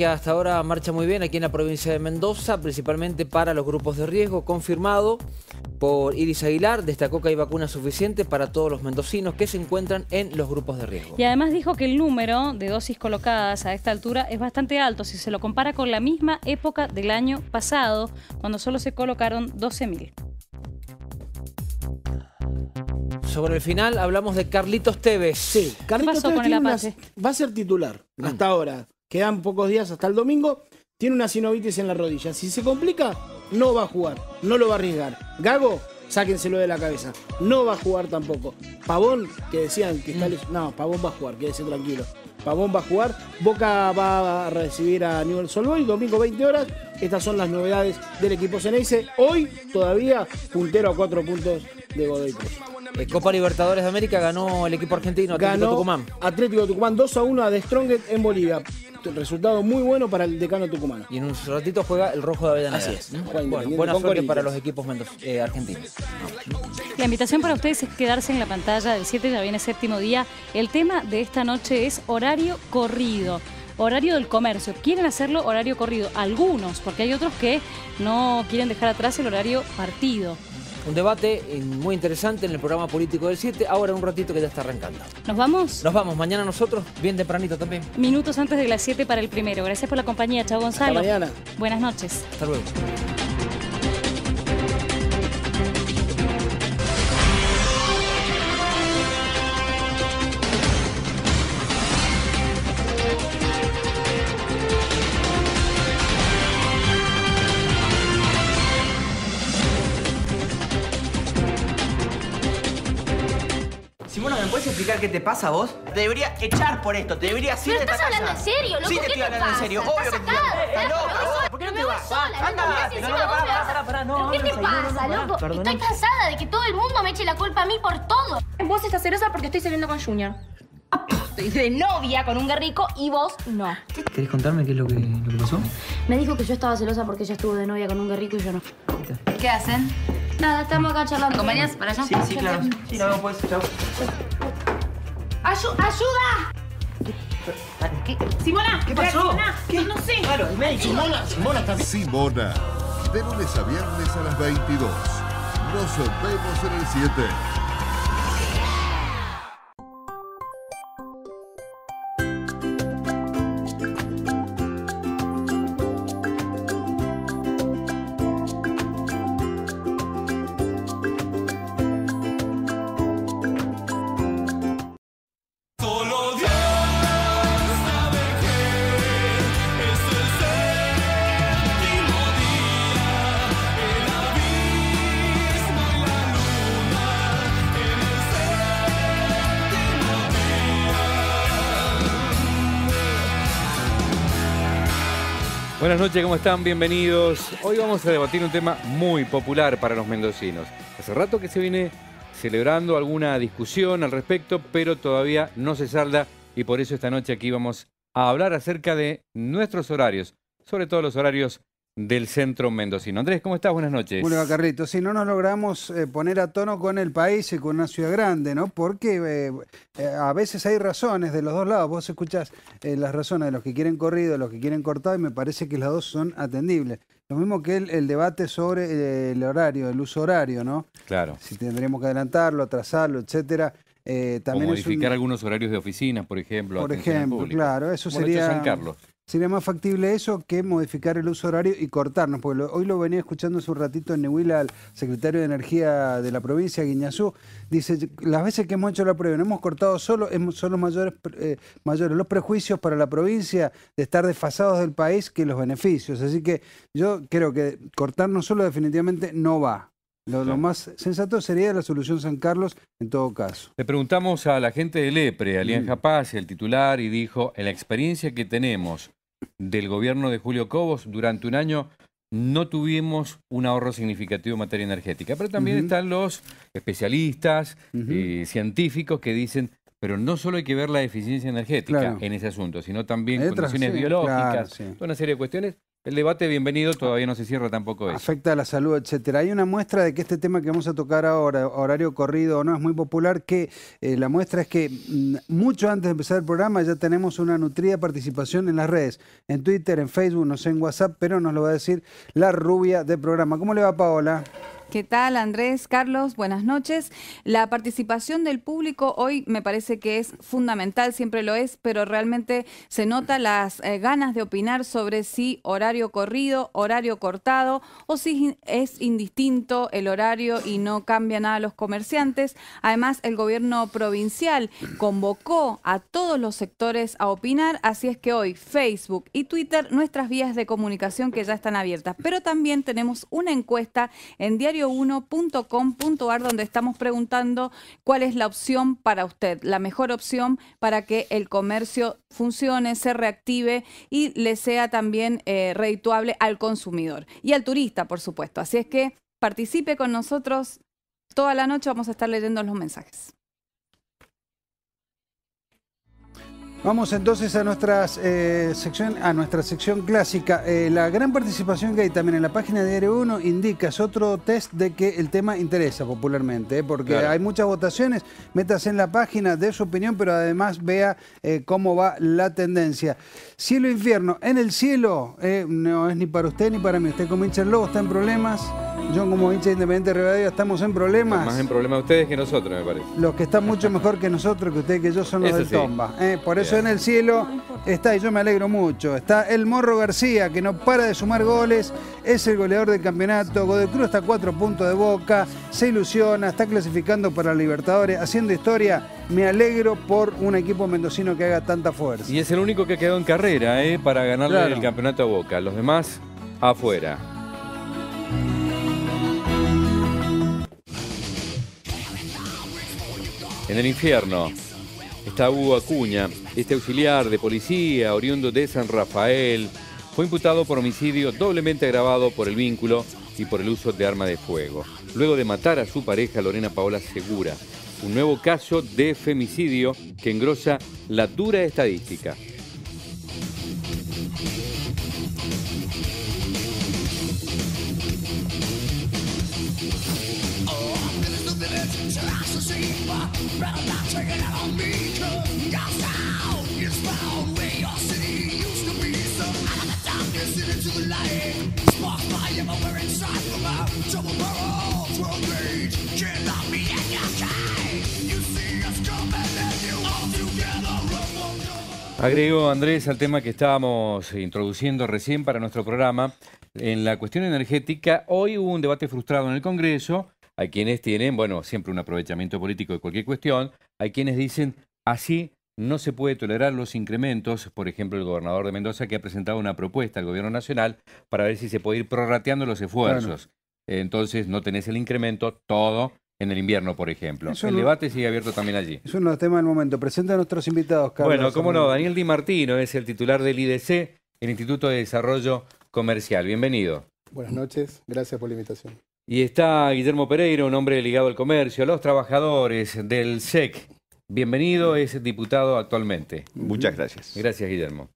que hasta ahora marcha muy bien aquí en la provincia de Mendoza, principalmente para los grupos de riesgo, confirmado por Iris Aguilar, destacó que hay vacunas suficientes para todos los mendocinos que se encuentran en los grupos de riesgo. Y además dijo que el número de dosis colocadas a esta altura es bastante alto si se lo compara con la misma época del año pasado, cuando solo se colocaron 12.000. Sobre el final hablamos de Carlitos Tevez. Sí, Carlitos Tevez va a ser titular mm. hasta ahora quedan pocos días hasta el domingo, tiene una sinovitis en la rodilla. Si se complica, no va a jugar, no lo va a arriesgar. Gago, sáquenselo de la cabeza, no va a jugar tampoco. Pavón, que decían que está... Mm. No, Pavón va a jugar, quédese tranquilo. Pavón va a jugar, Boca va a recibir a Nivel Old Boys, domingo 20 horas. Estas son las novedades del equipo Ceneice. Hoy todavía puntero a cuatro puntos de Godoy Cruz. Eh, Copa Libertadores de América ganó el equipo argentino, Atlético Tucumán. Atlético Tucumán 2 a 1 a De Strongest en Bolivia. Resultado muy bueno para el decano Tucumán. Y en un ratito juega el rojo de Avellaneda. Así es. ¿Mm? ¿no? para los equipos eh, argentinos. La invitación para ustedes es quedarse en la pantalla del 7, ya viene séptimo día. El tema de esta noche es horario corrido horario del comercio. Quieren hacerlo horario corrido, algunos, porque hay otros que no quieren dejar atrás el horario partido. Un debate eh, muy interesante en el programa político del 7, ahora un ratito que ya está arrancando. ¿Nos vamos? Nos vamos, mañana nosotros, bien tempranito también. Minutos antes de las 7 para el primero. Gracias por la compañía, chao Gonzalo. Hasta mañana. Buenas noches. Hasta luego. puedes explicar qué te pasa a vos? Te debería echar por esto, te debería ir Pero casa. estás hablando en serio, loco, Sí te estoy hablando en serio, obvio que te... loco, ¿por qué no te vas? Anda, no para! para qué te pasa, loco? Estoy cansada de que todo el mundo me eche la culpa a mí por todo. Vos estás celosa porque estoy saliendo con Junior de novia con un guerrico y vos no. ¿Querés contarme qué es lo que, lo que pasó? Me dijo que yo estaba celosa porque ella estuvo de novia con un guerrico y yo no. ¿Qué hacen? Nada, estamos acá charlando. ¿Compañías para allá? Sí, sí, claro. Sí, no, pues, chao. ¡Ayuda! ¿Qué? Simona, ¿qué pasó? Simona, ¿Qué? No, no sé. Claro, médico. Simona, Simona está Simona, de lunes a viernes a las 22. Nos vemos en el 7. Buenas noches, ¿cómo están? Bienvenidos. Hoy vamos a debatir un tema muy popular para los mendocinos. Hace rato que se viene celebrando alguna discusión al respecto, pero todavía no se salda y por eso esta noche aquí vamos a hablar acerca de nuestros horarios, sobre todo los horarios del centro mendocino. Andrés, ¿cómo estás? Buenas noches. Bueno, Carlitos, si no nos logramos eh, poner a tono con el país y con una ciudad grande, ¿no? Porque eh, eh, a veces hay razones de los dos lados. Vos escuchás las razones de los que quieren corrido, de los que quieren cortado, y me parece que las dos son atendibles. Lo mismo que el, debate sobre el horario, el uso horario, ¿no? Claro. Si tendríamos que adelantarlo, atrasarlo, etcétera. también o modificar algunos horarios de oficinas, por ejemplo. Por ejemplo, claro, eso sería... San Carlos. Sería más factible eso que modificar el uso horario y cortarnos, porque hoy lo venía escuchando hace un ratito en Nehuila al secretario de Energía de la provincia, Guiñazú, dice, las veces que hemos hecho la prueba, no hemos cortado solo, son los mayores, eh, mayores los prejuicios para la provincia de estar desfasados del país que los beneficios. Así que yo creo que cortarnos solo definitivamente no va. Lo, más sensato sería la solución San Carlos en todo caso. Le preguntamos a la gente de Lepre, a Lianja mm. Paz, el titular, y dijo, en la experiencia que tenemos del gobierno de Julio Cobos durante un año no tuvimos un ahorro significativo en materia energética. Pero también están los especialistas, eh, científicos que dicen, pero no solo hay que ver la eficiencia energética en ese asunto, sino también condiciones biológicas, toda una serie de cuestiones el debate bienvenido todavía no se cierra tampoco. Afecta a la salud, etcétera. Hay una muestra de que este tema que vamos a tocar ahora, horario corrido o no, es muy popular, que eh, la muestra es que mm, mucho antes de empezar el programa ya tenemos una nutrida participación en las redes, en Twitter, en Facebook, no sé, en WhatsApp, pero nos lo va a decir la rubia del programa. ¿Cómo le va, Paola? ¿Qué tal Andrés, Carlos? Buenas noches. La participación del público hoy me parece que es fundamental, siempre lo es, pero realmente se nota las eh, ganas de opinar sobre si horario corrido, horario cortado o si es indistinto el horario y no cambia nada a los comerciantes. Además, el gobierno provincial convocó a todos los sectores a opinar, así es que hoy Facebook y Twitter, nuestras vías de comunicación que ya están abiertas. Pero también tenemos una encuesta en diario radio1.com.ar donde estamos preguntando cuál es la opción para usted, la mejor opción para que el comercio funcione, se reactive y le sea también eh, al consumidor y al turista, por supuesto. Así es que participe con nosotros. Toda la noche vamos a estar leyendo los mensajes. Vamos entonces a, nuestras, eh, sección, a nuestra sección clásica. Eh, la gran participación que hay también en la página de Diario 1 indica, es otro test de que el tema interesa popularmente, ¿eh? porque hay muchas votaciones, metas en la página, de su opinión, pero además vea cómo va la tendencia. Cielo e infierno. En el cielo no es ni para usted ni para mí. Usted como hincha Lobo está en problemas. Yo como hincha independiente de Rivadavia estamos en problemas. Más en problemas ustedes que nosotros, me parece. Los que están mucho mejor que nosotros, que ustedes que yo, son los de del Tomba. por eso en el cielo está y yo me alegro mucho. Está el Morro García, que no para de sumar goles, es el goleador del campeonato. Godecruz está a cuatro puntos de boca, se ilusiona, está clasificando para Libertadores, haciendo historia. Me alegro por un equipo mendocino que haga tanta fuerza. Y es el único que quedó en carrera eh, para ganarle el campeonato a Boca. Los demás afuera. En el infierno está Hugo Acuña. Este auxiliar de policía, oriundo de San Rafael, fue imputado por homicidio doblemente agravado por el vínculo y por el uso de arma de fuego, luego de matar a su pareja Lorena Paola Segura. Un nuevo caso de femicidio que engrosa la dura estadística. Agrego, Andrés, al tema que estábamos introduciendo recién para nuestro programa. En la cuestión energética, hoy hubo un debate frustrado en el Congreso. Hay quienes tienen, bueno, siempre un aprovechamiento político de cualquier cuestión. Hay quienes dicen, así no se puede tolerar los incrementos. Por ejemplo, el gobernador de Mendoza que ha presentado una propuesta al gobierno nacional para ver si se puede ir prorrateando los esfuerzos. Entonces no tenés el incremento todo en el invierno, por ejemplo. el debate sigue abierto también allí. Es uno de los temas del momento. Presenta a nuestros invitados, Carlos. Bueno, cómo no, Daniel Di Martino es el titular del IDC, el Instituto de Desarrollo Comercial. Bienvenido. Buenas noches, gracias por la invitación. Y está Guillermo Pereira, un hombre ligado al comercio, a los trabajadores del SEC Bienvenido, es diputado actualmente. Muchas gracias. Gracias, Guillermo.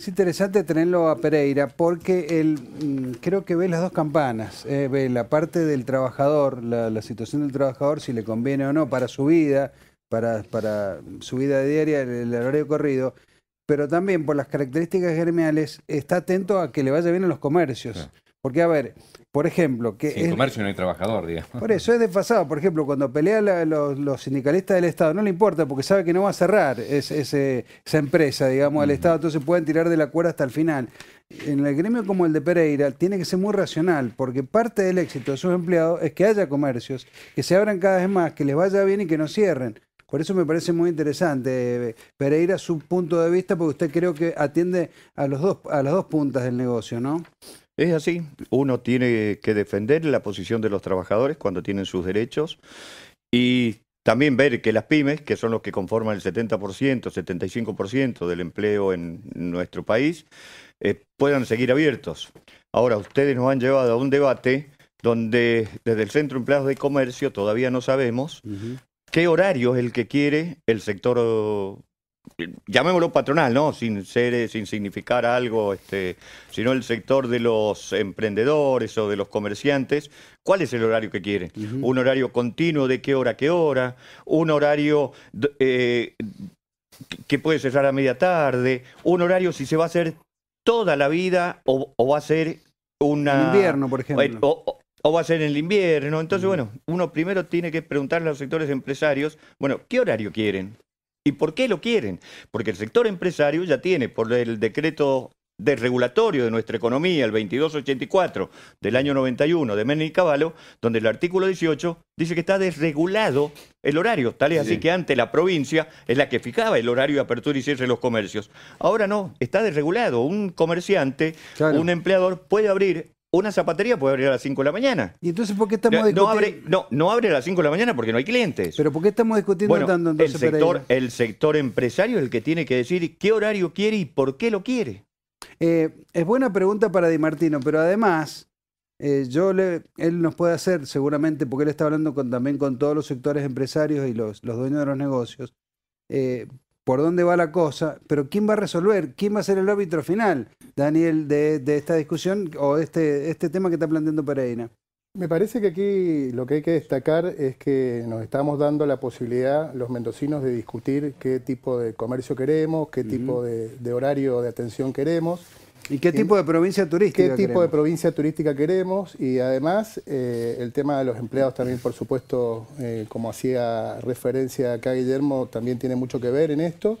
Es interesante tenerlo a Pereira porque él mm, creo que ve las dos campanas, eh, ve la parte del trabajador, la, situación del trabajador, si le conviene o no para su vida, para, su vida diaria, el, horario corrido, pero también por las características gremiales está atento a que le vaya bien en los comercios. Ah. Porque, a ver, por ejemplo, que. Sin comercio no hay trabajador, digamos. Por eso es desfasado. Por ejemplo, cuando pelean los, sindicalistas del Estado, no le importa porque sabe que no va a cerrar ese, esa empresa, digamos, al Estado, entonces pueden tirar de la cuerda hasta el final. En el gremio como el de Pereira, tiene que ser muy racional, porque parte del éxito de sus empleados es que haya comercios, que se abran cada vez más, que les vaya bien y que no cierren. Por eso me parece muy interesante, Pereira, su punto de vista, porque usted creo que atiende a, los dos, a las dos puntas del negocio, ¿no? Es así, uno tiene que defender la posición de los trabajadores cuando tienen sus derechos y también ver que las pymes, que son los que conforman el 70%, 75% del empleo en nuestro país, eh, puedan seguir abiertos. Ahora, ustedes nos han llevado a un debate donde desde el Centro de Empleados de Comercio todavía no sabemos qué horario es el que quiere el sector llamémoslo patronal, ¿no? Sin ser, eh, sin significar algo, este, sino el sector de los emprendedores o de los comerciantes, ¿cuál es el horario que quieren? ¿Un horario continuo de qué hora a qué hora? ¿Un horario eh, que puede cerrar a media tarde? ¿Un horario si se va a hacer toda la vida o, va a ser una... En invierno, por ejemplo. Eh, o, va a ser en el invierno. Entonces, bueno, uno primero tiene que preguntarle a los sectores empresarios, bueno, ¿qué horario quieren? ¿Y por qué lo quieren? Porque el sector empresario ya tiene, por el decreto desregulatorio de nuestra economía, el 2284 del año 91 de Menem y Cavallo, donde el artículo 18 dice que está desregulado el horario, tal es así que antes la provincia es la que fijaba el horario de apertura y cierre de los comercios. Ahora no, está desregulado. Un comerciante, un empleador puede abrir una zapatería puede abrir a las 5 de la mañana. ¿Y entonces por qué estamos discutiendo? No abre, no, no abre a las 5 de la mañana porque no hay clientes. ¿Pero por qué estamos discutiendo tanto entonces, el sector, el sector empresario es el que tiene que decir qué horario quiere y por qué lo quiere. Eh, es buena pregunta para Di Martino, pero además, eh, yo le, él nos puede hacer, seguramente, porque él está hablando también con todos los sectores empresarios y los, los dueños de los negocios, eh, por dónde va la cosa, pero ¿quién va a resolver? ¿Quién va a ser el árbitro final, Daniel, de, esta discusión o este, este tema que está planteando Pereira? Me parece que aquí lo que hay que destacar es que nos estamos dando la posibilidad, los mendocinos, de discutir qué tipo de comercio queremos, qué tipo de horario de atención queremos. ¿Y qué tipo de provincia turística? ¿Qué tipo queremos? de provincia turística queremos? Y además, eh, el tema de los empleados también, por supuesto, eh, como hacía referencia acá Guillermo, también tiene mucho que ver en esto.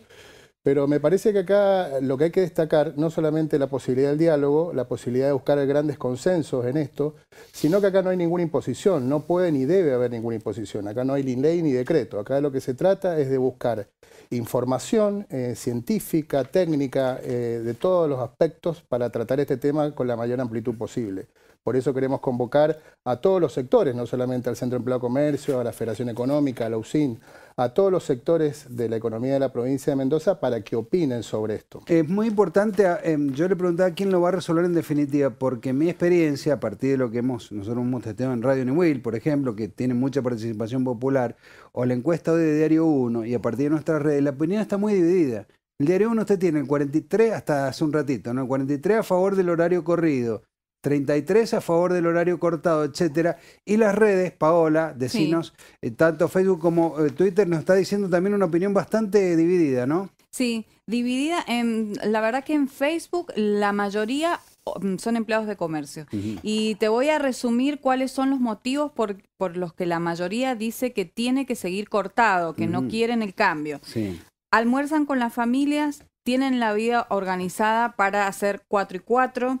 Pero me parece que acá lo que hay que destacar, no solamente la posibilidad del diálogo, la posibilidad de buscar grandes consensos en esto, sino que acá no hay ninguna imposición, no puede ni debe haber ninguna imposición, acá no hay ni ley ni decreto, acá lo que se trata es de buscar información eh, científica, técnica, eh, de todos los aspectos para tratar este tema con la mayor amplitud posible. Por eso queremos convocar a todos los sectores, no solamente al Centro de Empleo Comercio, a la Federación Económica, a la UCIN, a todos los sectores de la economía de la provincia de Mendoza para que opinen sobre esto. Es muy importante, ah, em, yo le preguntaba quién lo va a resolver en definitiva, porque mi experiencia, a partir de lo que hemos, nosotros hemos testeado en Radio Will, por ejemplo, que tiene mucha participación popular, o la encuesta de Diario 1, y a partir de nuestras redes, la opinión está muy dividida. El Diario 1 usted tiene el 43, hasta hace un ratito, ¿no? el 43 a favor del horario corrido, 33 a favor del horario cortado, etcétera. Y las redes, Paola, decinos, eh, tanto Facebook como eh, Twitter nos está diciendo también una opinión bastante dividida, ¿no? Sí, dividida en, la verdad que en Facebook la mayoría mm, son empleados de comercio. Y te voy a resumir cuáles son los motivos por, los que la mayoría dice que tiene que seguir cortado, que no quieren el cambio. Almuerzan con las familias, tienen la vida organizada para hacer 4 y 4.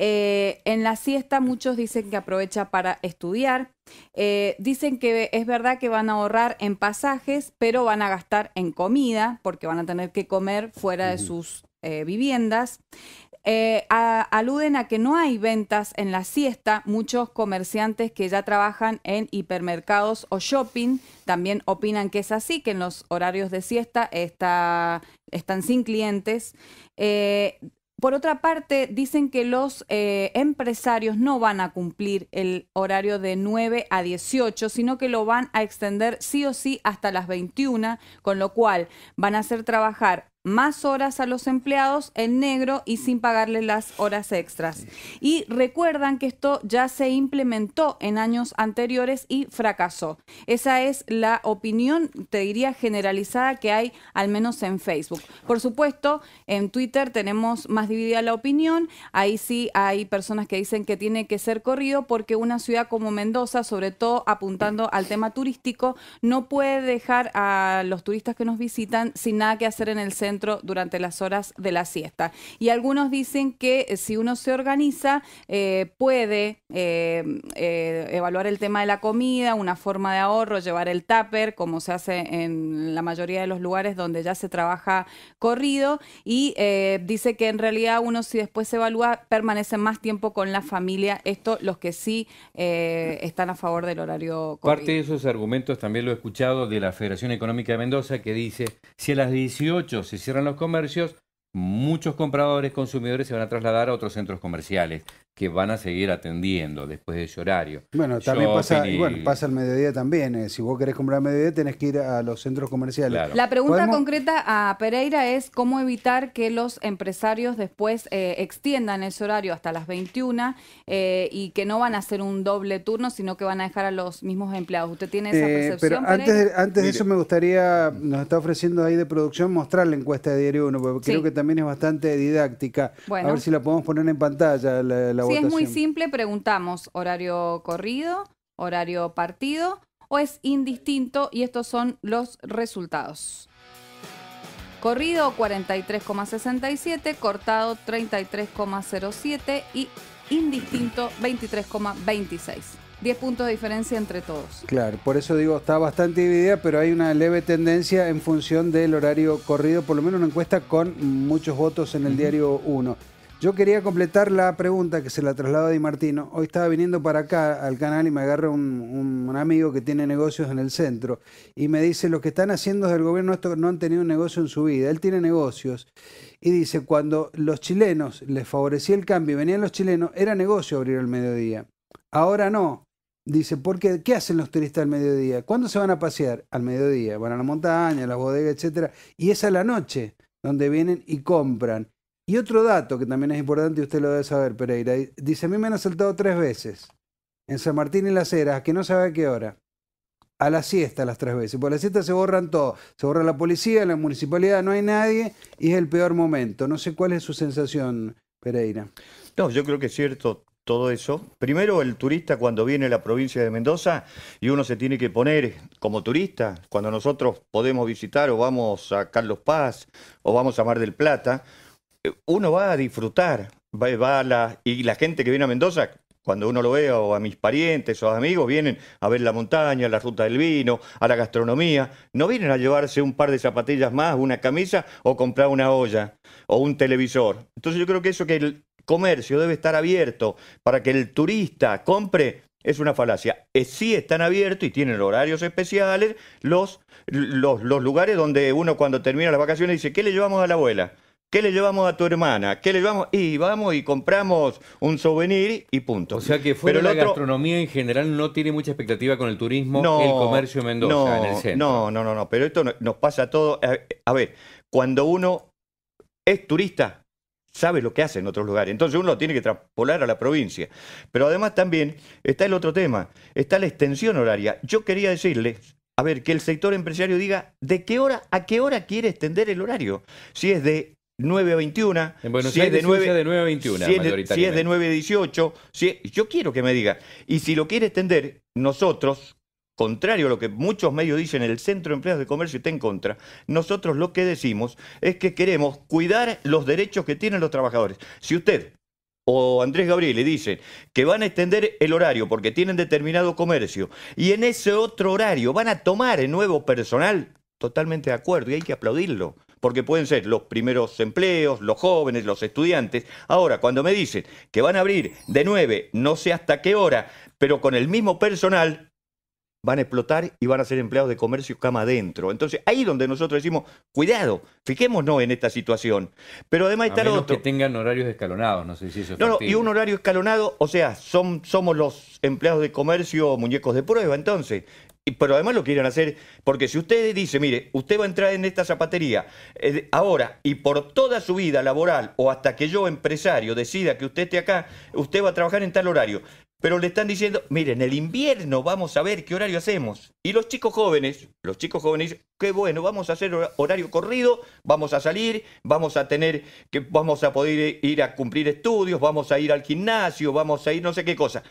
Eh, en la siesta muchos dicen que aprovecha para estudiar. Eh, dicen que es verdad que van a ahorrar en pasajes, pero van a gastar en comida porque van a tener que comer fuera de sus eh, viviendas. aluden a que no hay ventas en la siesta. Muchos comerciantes que ya trabajan en hipermercados o shopping también opinan que es así, que en los horarios de siesta está están sin clientes. Eh, por otra parte, dicen que los eh, empresarios no van a cumplir el horario de 9 a 18, sino que lo van a extender sí o sí hasta las 21, con lo cual van a hacer trabajar más horas a los empleados en negro y sin pagarles las horas extras. Y recuerdan que esto ya se implementó en años anteriores y fracasó. Esa es la opinión, te diría, generalizada que hay al menos en Facebook. Por supuesto, en Twitter tenemos más dividida la opinión. Ahí sí hay personas que dicen que tiene que ser corrido porque una ciudad como Mendoza, sobre todo apuntando al tema turístico, no puede dejar a los turistas que nos visitan sin nada que hacer en el centro durante las horas de la siesta. Y algunos dicen que eh, si uno se organiza, eh, puede eh, evaluar el tema de la comida, una forma de ahorro, llevar el tupper, como se hace en la mayoría de los lugares donde ya se trabaja corrido. Y dice que en realidad uno si después se evalúa, permanece más tiempo con la familia. Esto los que sí están a favor del horario corrido. Parte de esos argumentos también lo he escuchado de la Federación Económica de Mendoza que dice, si a las 18 se cierran los comercios, muchos compradores, consumidores se van a trasladar a otros centros comerciales que van a seguir atendiendo después de ese horario. Bueno, también pasa, bueno, pasa el mediodía también. Eh, si vos querés comprar mediodía, tenés que ir a los centros comerciales. La pregunta concreta a Pereira es cómo evitar que los empresarios después eh, extiendan ese horario hasta las 21 eh, y que no van a hacer un doble turno, sino que van a dejar a los mismos empleados. ¿Usted tiene esa percepción? pero antes, de, eso me gustaría, nos está ofreciendo ahí de producción mostrar la encuesta de Diario 1, porque creo que también es bastante didáctica. A ver si la podemos poner en pantalla, la si es muy simple, preguntamos horario corrido, horario partido o es indistinto y estos son los resultados. Corrido 43,67, cortado 33,07 y indistinto 23,26. 10 puntos de diferencia entre todos. Claro, por eso digo, está bastante dividida, pero hay una leve tendencia en función del horario corrido, por lo menos una encuesta con muchos votos en el diario 1. Yo quería completar la pregunta que se la trasladó a Di Martino. Hoy estaba viniendo para acá al canal y me agarra un, amigo que tiene negocios en el centro y me dice, lo que están haciendo del gobierno esto no han tenido un negocio en su vida. Él tiene negocios y dice, cuando los chilenos les favorecía el cambio y venían los chilenos, era negocio abrir al mediodía. Ahora no. Dice, porque ¿qué hacen los turistas al mediodía? ¿Cuándo se van a pasear? Al mediodía. Van a la montaña, a las bodegas, etc. Y es a la noche donde vienen y compran. Y otro dato que también es importante y usted lo debe saber, Pereira, dice, a mí me han asaltado tres veces, en San Martín y Las Heras, que no sabe a qué hora. A la siesta las tres veces. Por la siesta se borran todo. Se borra la policía, la municipalidad, no hay nadie y es el peor momento. No sé cuál es su sensación, Pereira. No, yo creo que es cierto todo eso. Primero, el turista cuando viene a la provincia de Mendoza y uno se tiene que poner como turista, cuando nosotros podemos visitar o vamos a Carlos Paz o vamos a Mar del Plata, uno va a disfrutar, va, va la, y la gente que viene a Mendoza, cuando uno lo ve o a mis parientes o a amigos, vienen a ver la montaña, la ruta del vino, a la gastronomía. No vienen a llevarse un par de zapatillas más, una camisa o comprar una olla o un televisor. Entonces yo creo que eso que el comercio debe estar abierto para que el turista compre es una falacia. Eh, sí están abiertos y tienen horarios especiales los, los, los lugares donde uno cuando termina las vacaciones dice, ¿qué le llevamos a la abuela? ¿Qué le llevamos a tu hermana? ¿Qué le llevamos? Y vamos y compramos un souvenir y punto. O sea que fuera Pero la gastronomía en general no tiene mucha expectativa con el turismo, no, el comercio en Mendoza, no, en el centro. No, no, no, Pero esto nos pasa a todos. A ver, cuando uno es turista, sabe lo que hace en otros lugares. Entonces uno tiene que traspolar a la provincia. Pero además también está el otro tema, está la extensión horaria. Yo quería decirle, a ver, que el sector empresario diga de qué hora a qué hora quiere extender el horario. Si es de 9 a 21. si es de 9, de a 21, si es, de, 18. yo quiero que me diga. Y si lo quiere extender, nosotros, contrario a lo que muchos medios dicen, el Centro de Empresas de Comercio está en contra, nosotros lo que decimos es que queremos cuidar los derechos que tienen los trabajadores. Si usted o Andrés Gabriel le dice que van a extender el horario porque tienen determinado comercio y en ese otro horario van a tomar el nuevo personal, totalmente de acuerdo y hay que aplaudirlo porque pueden ser los primeros empleos, los jóvenes, los estudiantes. Ahora, cuando me dicen que van a abrir de 9, no sé hasta qué hora, pero con el mismo personal, van a explotar y van a ser empleados de comercio cama adentro. Entonces, ahí donde nosotros decimos, cuidado, fijémonos en esta situación. Pero además está a que tengan horarios escalonados, no sé si eso es No, no, y un horario escalonado, o sea, son, somos los empleados de comercio muñecos de prueba, entonces pero además lo quieren hacer, porque si usted dice, mire, usted va a entrar en esta zapatería eh, ahora y por toda su vida laboral o hasta que yo, empresario, decida que usted esté acá, usted va a trabajar en tal horario. Pero le están diciendo, en el invierno vamos a ver qué horario hacemos. Y los chicos jóvenes, los chicos jóvenes, qué bueno, vamos a hacer horario corrido, vamos a salir, vamos a tener, que vamos a poder ir a cumplir estudios, vamos a ir al gimnasio, vamos a ir no sé qué cosa.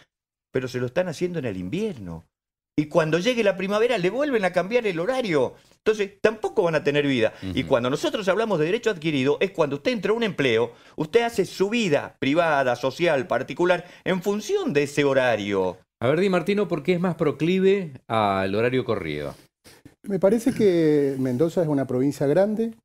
Pero se lo están haciendo en el invierno y cuando llegue la primavera le vuelven a cambiar el horario. Entonces, tampoco van a tener vida. Y cuando nosotros hablamos de derecho adquirido, es cuando usted entra a un empleo, usted hace su vida privada, social, particular, en función de ese horario. A ver, Di Martino, ¿por qué es más proclive al horario corrido? Me parece que Mendoza es una provincia grande,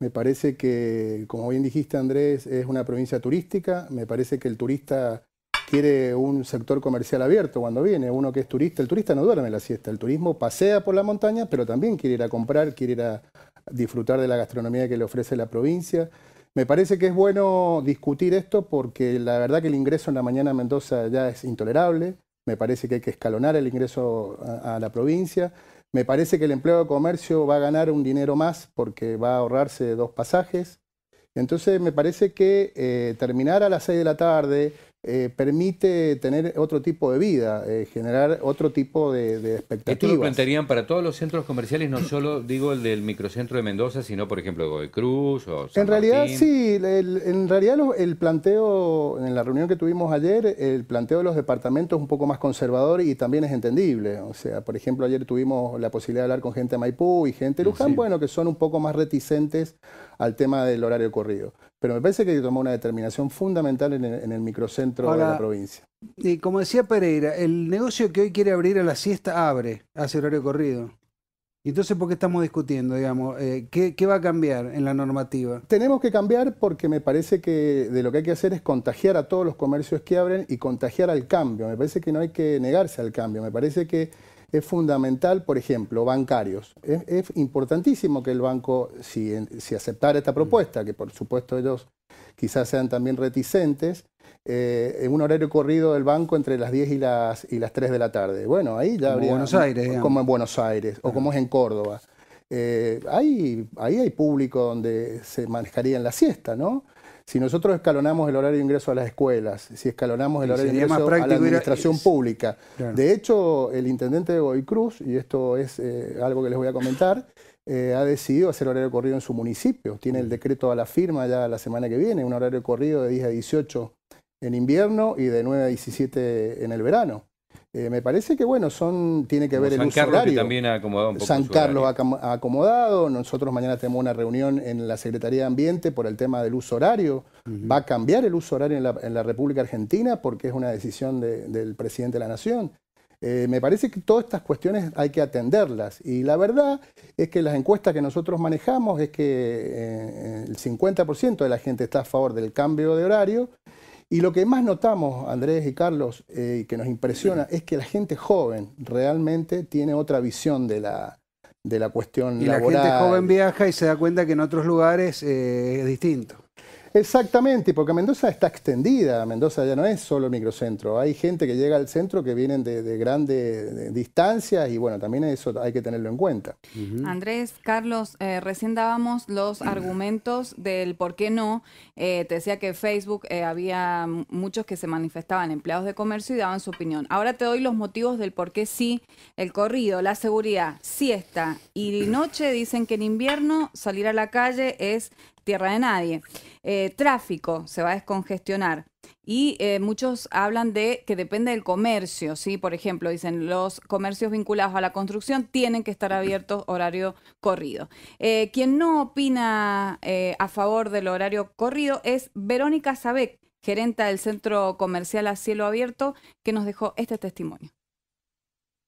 me parece que, como bien dijiste Andrés, es una provincia turística, me parece que el turista quiere un sector comercial abierto cuando viene, uno que es turista, el turista no duerme la siesta, el turismo pasea por la montaña, pero también quiere ir a comprar, quiere ir a disfrutar de la gastronomía que le ofrece la provincia. Me parece que es bueno discutir esto porque la verdad que el ingreso en la mañana a Mendoza ya es intolerable, me parece que hay que escalonar el ingreso a, la provincia, me parece que el empleo de comercio va a ganar un dinero más porque va a ahorrarse dos pasajes. Entonces me parece que eh, terminar a las 6 de la tarde, eh, permite tener otro tipo de vida, eh, generar otro tipo de, de, expectativas. ¿Esto lo plantearían para todos los centros comerciales, no solo digo el del microcentro de Mendoza, sino por ejemplo de Cruz o En realidad sí, en realidad el planteo, en la reunión que tuvimos ayer, el planteo de los departamentos es un poco más conservador y también es entendible. O sea, por ejemplo ayer tuvimos la posibilidad de hablar con gente de Maipú y gente de Luján, bueno, que son un poco más reticentes al tema del horario corrido. Pero me parece que hay que una determinación fundamental en el, microcentro de la provincia. Y como decía Pereira, el negocio que hoy quiere abrir a la siesta abre, hace horario corrido. ¿Y entonces por qué estamos discutiendo, digamos? Eh, ¿qué, ¿qué, va a cambiar en la normativa? Tenemos que cambiar porque me parece que de lo que hay que hacer es contagiar a todos los comercios que abren y contagiar al cambio. Me parece que no hay que negarse al cambio. Me parece que es fundamental, por ejemplo, bancarios. Es, importantísimo que el banco, si, si, aceptara esta propuesta, que por supuesto ellos quizás sean también reticentes, eh, en un horario corrido del banco entre las 10 y las, y las 3 de la tarde. Bueno, ahí ya como habría... Buenos Aires. Como en Buenos Aires, o como es en Córdoba. Eh, ahí, ahí hay público donde se manejarían la siesta, ¿no? Si nosotros escalonamos el horario de ingreso a las escuelas, si escalonamos el horario de ingreso a la administración pública. De hecho, el intendente de Goy Cruz, y esto es eh, algo que les voy a comentar, eh, ha decidido hacer horario corrido en su municipio. Tiene el decreto a la firma ya la semana que viene, un horario corrido de 10 a 18 en invierno y de 9 a 17 en el verano. Eh, me parece que bueno, son, tiene que ver el uso horario. también ha un poco San Carlos ha acomodado, nosotros mañana tenemos una reunión en la Secretaría de Ambiente por el tema del uso horario. Va a cambiar el uso horario en la, República Argentina porque es una decisión del presidente de la Nación. Eh, me parece que todas estas cuestiones hay que atenderlas y la verdad es que las encuestas que nosotros manejamos es que eh, el 50% de la gente está a favor del cambio de horario y lo que más notamos, Andrés y Carlos, eh, que nos impresiona, es que la gente joven realmente tiene otra visión de la, de la cuestión y la gente joven viaja y se da cuenta que en otros lugares eh, es distinto. Exactamente, porque Mendoza está extendida, Mendoza ya no es solo el microcentro, hay gente que llega al centro que vienen de, grandes distancias y bueno, también eso hay que tenerlo en cuenta. Andrés, Carlos, eh, recién dábamos los argumentos del por qué no, eh, te decía que Facebook eh, había muchos que se manifestaban, empleados de comercio y daban su opinión. Ahora te doy los motivos del por qué sí, el corrido, la seguridad, siesta y noche, dicen que en invierno salir a la calle es tierra de nadie. Eh, tráfico se va a descongestionar. Y eh, muchos hablan de que depende del comercio, ¿sí? Por ejemplo, dicen los comercios vinculados a la construcción tienen que estar abiertos horario corrido. Eh, quien no opina a favor del horario corrido es Verónica Sabek, gerenta del Centro Comercial a Cielo Abierto, que nos dejó este testimonio.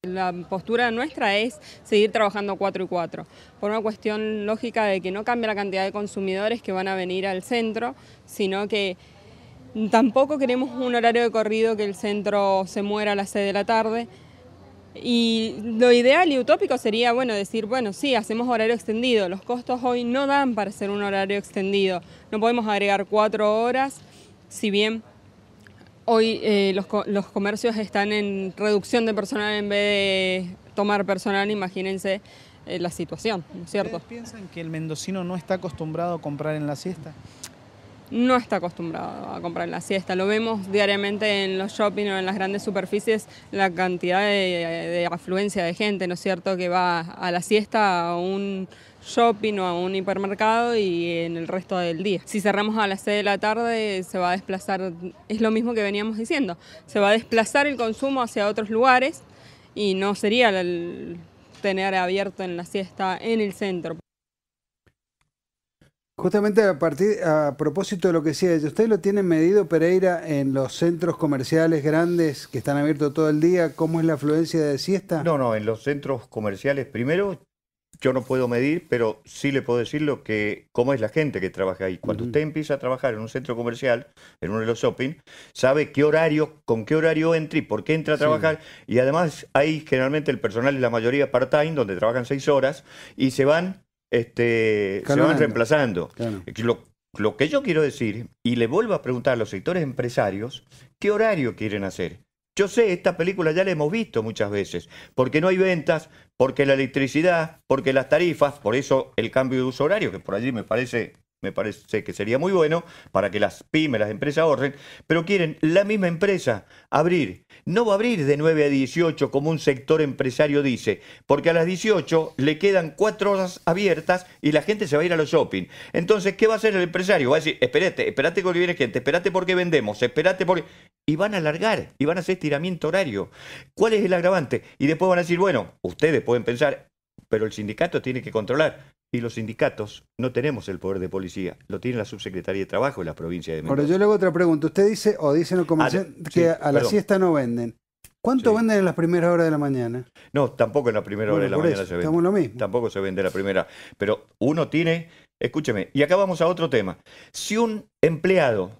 La postura nuestra es seguir trabajando 4 y 4, por una cuestión lógica de que no cambia la cantidad de consumidores que van a venir al centro, sino que tampoco queremos un horario de corrido que el centro se muera a las 6 de la tarde. Y lo ideal y utópico sería, bueno, decir, bueno, sí, hacemos horario extendido, los costos hoy no dan para hacer un horario extendido, no podemos agregar cuatro horas, si bien Hoy eh, los, los, comercios están en reducción de personal en vez de tomar personal, imagínense eh, la situación, ¿no es cierto? ¿Piensan que el mendocino no está acostumbrado a comprar en la siesta? no está acostumbrado a comprar la siesta. Lo vemos diariamente en los shopping o en las grandes superficies, la cantidad de, afluencia de gente, ¿no es cierto?, que va a la siesta a un shopping o a un hipermercado y en el resto del día. Si cerramos a las 6 de la tarde, se va a desplazar, es lo mismo que veníamos diciendo, se va a desplazar el consumo hacia otros lugares y no sería tener abierto en la siesta en el centro. Justamente a, partir, a propósito de lo que decía, ¿usted lo tiene medido, Pereira, en los centros comerciales grandes que están abiertos todo el día? ¿Cómo es la afluencia de siesta? No, no, en los centros comerciales primero yo no puedo medir, pero sí le puedo decir lo que, cómo es la gente que trabaja ahí. Cuando usted empieza a trabajar en un centro comercial, en uno de los shopping, sabe qué horario, con qué horario entra y por qué entra a trabajar. Y además ahí generalmente el personal es la mayoría part-time, donde trabajan seis horas, y se van este, se van reemplazando. Eh, lo, lo que yo quiero decir, y le vuelvo a preguntar a los sectores empresarios, ¿qué horario quieren hacer? Yo sé, esta película ya la hemos visto muchas veces, porque no hay ventas, porque la electricidad, porque las tarifas, por eso el cambio de uso horario, que por allí me parece me parece que sería muy bueno para que las pymes, las empresas ahorren, pero quieren la misma empresa abrir. No va a abrir de 9 a 18 como un sector empresario dice, porque a las 18 le quedan cuatro horas abiertas y la gente se va a ir a los shopping. Entonces, ¿qué va a hacer el empresario? Va a decir, espérate, espérate porque viene gente, espérate porque vendemos, espérate porque... Y van a alargar, y van a hacer estiramiento horario. ¿Cuál es el agravante? Y después van a decir, bueno, ustedes pueden pensar, pero el sindicato tiene que controlar y los sindicatos no tenemos el poder de policía, lo tiene la subsecretaría de Trabajo de la provincia de Mendoza. Ahora, yo le hago otra pregunta. Usted dice, o dicen los ah, que a la siesta no venden. ¿Cuánto venden en las primeras horas de la mañana? No, tampoco en la primera horas hora de la mañana se vende. Estamos lo mismo. Tampoco se vende la primera. Pero uno tiene, escúcheme, y acá vamos a otro tema. Si un empleado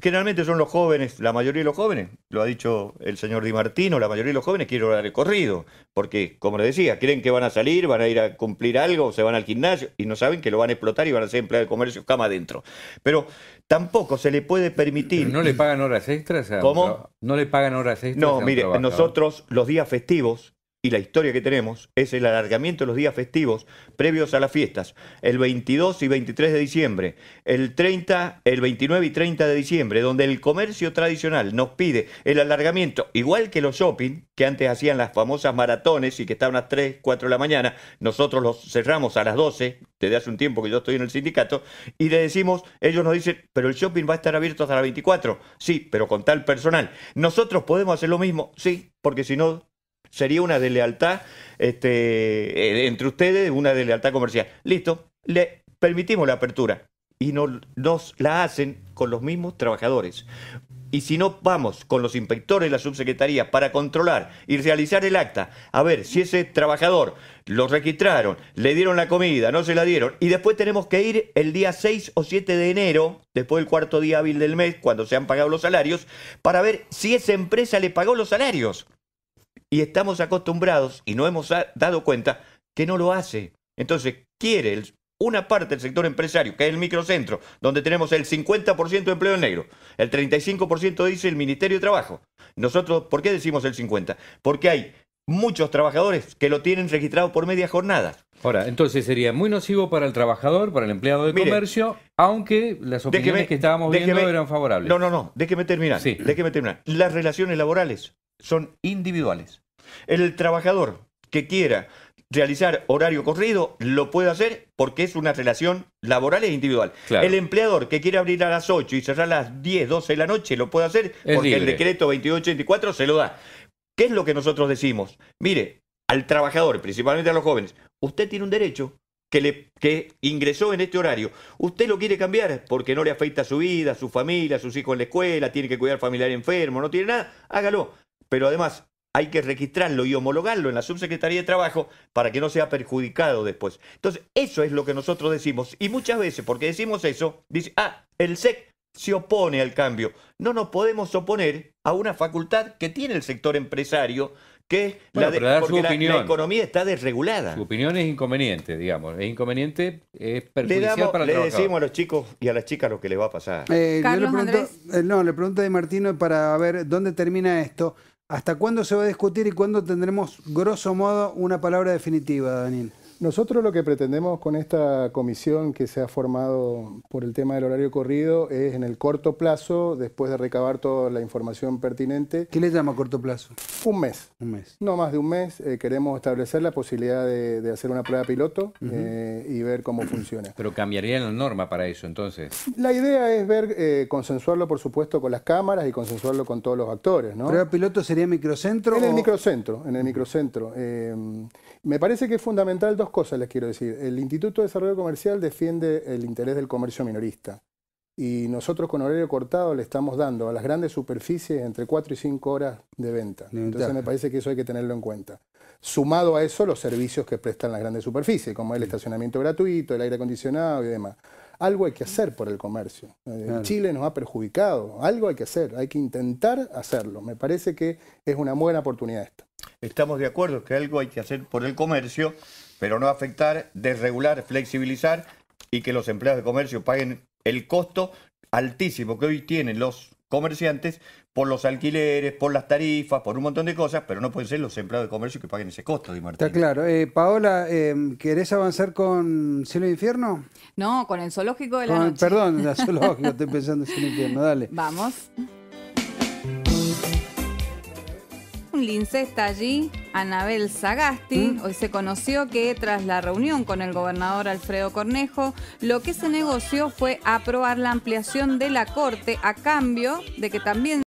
generalmente son los jóvenes, la mayoría de los jóvenes, lo ha dicho el señor Di Martino, la mayoría de los jóvenes quieren dar el corrido, porque, como le decía, creen que van a salir, van a ir a cumplir algo, se van al gimnasio y no saben que lo van a explotar y van a ser empleados de comercio cama adentro. Pero tampoco se le puede permitir. ¿No le pagan horas extras? ¿Cómo? ¿No le pagan horas extras? No, mire, nosotros los días festivos y la historia que tenemos es el alargamiento de los días festivos previos a las fiestas, el 22 y 23 de diciembre, el 30, el 29 y 30 de diciembre, donde el comercio tradicional nos pide el alargamiento, igual que los shopping, que antes hacían las famosas maratones y que estaban a las 3, 4 de la mañana, nosotros los cerramos a las 12, desde hace un tiempo que yo estoy en el sindicato, y le decimos, ellos nos dicen, pero el shopping va a estar abierto hasta las 24, sí, pero con tal personal. ¿Nosotros podemos hacer lo mismo? Sí, porque si no sería una deslealtad este, eh, entre ustedes, una de lealtad comercial. Listo, le permitimos la apertura y no, nos la hacen con los mismos trabajadores. Y si no vamos con los inspectores de la subsecretaría para controlar y realizar el acta, a ver si ese trabajador lo registraron, le dieron la comida, no se la dieron, y después tenemos que ir el día 6 o 7 de enero, después del cuarto día hábil del mes, cuando se han pagado los salarios, para ver si esa empresa le pagó los salarios y estamos acostumbrados y no hemos dado cuenta que no lo hace. Entonces, quiere una parte del sector empresario, que es el microcentro, donde tenemos el 50% de empleo negro, el 35% dice el Ministerio de Trabajo. Nosotros, ¿por qué decimos el 50%? Porque hay muchos trabajadores que lo tienen registrado por media jornada. Ahora, entonces sería muy nocivo para el trabajador, para el empleado de comercio, aunque las opiniones que estábamos viendo eran favorables. No, no, no, déjeme terminar. Sí. Déjeme terminar. Las relaciones laborales son individuales. El trabajador que quiera realizar horario corrido lo puede hacer porque es una relación laboral e individual. El empleador que quiere abrir a las 8 y cerrar a las 10, 12 de la noche lo puede hacer porque el decreto 2884 se lo da. ¿Qué es lo que nosotros decimos? Mire, al trabajador, principalmente a los jóvenes, usted tiene un derecho que, le, que ingresó en este horario. Usted lo quiere cambiar porque no le afecta su vida, su familia, sus hijos en la escuela, tiene que cuidar familiar enfermo, no tiene nada, hágalo pero además hay que registrarlo y homologarlo en la Subsecretaría de Trabajo para que no sea perjudicado después. Entonces, eso es lo que nosotros decimos. Y muchas veces, porque decimos eso, dice, ah, el SEC se opone al cambio. No nos podemos oponer a una facultad que tiene el sector empresario, que es la de, la, economía está desregulada. Su opinión es inconveniente, digamos. Es inconveniente, es perjudicial le para decimos a los chicos y a las chicas lo que les va a pasar. Eh, Carlos Andrés. Eh, no, le pregunto a Martino para ver dónde termina esto. ¿Hasta cuándo se va a discutir y cuándo tendremos, grosso modo, una palabra definitiva, Daniel? Nosotros lo que pretendemos con esta comisión que se ha formado por el tema del horario corrido es en el corto plazo, después de recabar toda la información pertinente. ¿Qué le llama corto plazo? Un mes. Un mes. No más de un mes. Eh, queremos establecer la posibilidad de, hacer una prueba piloto eh, y ver cómo funciona. Pero cambiaría la norma para eso entonces. La idea es ver, eh, consensuarlo por supuesto con las cámaras y consensuarlo con todos los actores. ¿no? ¿Prueba piloto sería microcentro? En el microcentro, en el microcentro. me parece que es fundamental dos cosas les quiero decir. El Instituto de Desarrollo Comercial defiende el interés del comercio minorista y nosotros con horario cortado le estamos dando a las grandes superficies entre 4 y 5 horas de venta. Entonces me parece que eso hay que tenerlo en cuenta. Sumado a eso, los servicios que prestan las grandes superficies, como el estacionamiento gratuito, el aire acondicionado y demás. Algo hay que hacer por el comercio. Eh, Chile nos ha perjudicado. Algo hay que hacer. Hay que intentar hacerlo. Me parece que es una buena oportunidad esta. Estamos de acuerdo que algo hay que hacer por el comercio, pero no afectar, desregular, flexibilizar y que los empleados de comercio paguen el costo altísimo que hoy tienen los comerciantes por los alquileres, por las tarifas, por un montón de cosas, pero no pueden ser los empleados de comercio que paguen ese costo, Di Martín. Está claro. Eh, Paola, eh, ¿querés avanzar con Cielo e Infierno? No, con el zoológico de la noche. Perdón, el zoológico, estoy pensando en Cielo e Infierno, dale. Vamos. lince está allí, Anabel Sagasti. Mm. Hoy se conoció que tras la reunión con el gobernador Alfredo Cornejo, lo que se negoció fue aprobar la ampliación de la corte a cambio de que también